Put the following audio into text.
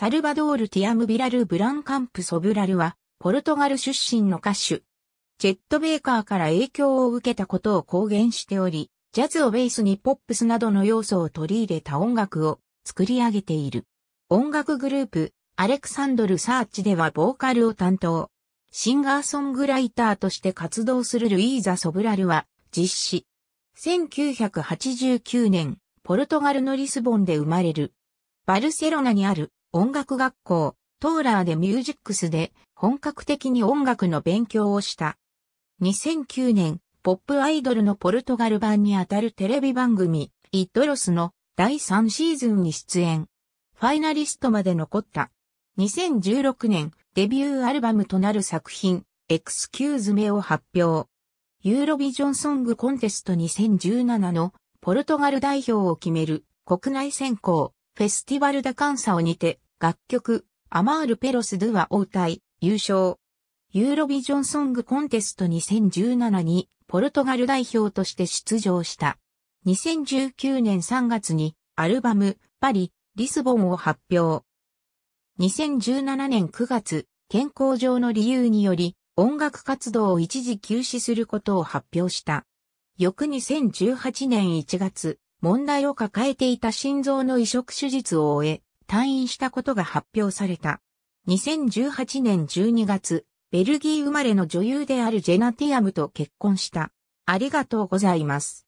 サルバドール・ティアム・ビラル・ブランカンプ・ソブラルは、ポルトガル出身の歌手。ジェット・ベイカーから影響を受けたことを公言しており、ジャズをベースにポップスなどの要素を取り入れた音楽を作り上げている。音楽グループ、アレクサンドル・サーチではボーカルを担当。シンガーソングライターとして活動するルイーザ・ソブラルは実施。1989年、ポルトガルのリスボンで生まれる。バルセロナにある音楽学校、トーラーでミュージックスで本格的に音楽の勉強をした。2009年、ポップアイドルのポルトガル版にあたるテレビ番組、イットロスの第3シーズンに出演。ファイナリストまで残った。2016年、デビューアルバムとなる作品、エクスキューズメを発表。ユーロビジョンソングコンテスト2017のポルトガル代表を決める国内選考フェスティバルダカンサをにて楽曲、アマール・ペロス・ドゥは応対、優勝。ユーロビジョンソングコンテスト2017にポルトガル代表として出場した。2019年3月にアルバムパリ、リスボンを発表。2017年9月、健康上の理由により音楽活動を一時休止することを発表した。翌2018年1月、問題を抱えていた心臓の移植手術を終え、退院したことが発表された。2018年12月、ベルギー生まれの女優であるジェナティアムと結婚した。ありがとうございます。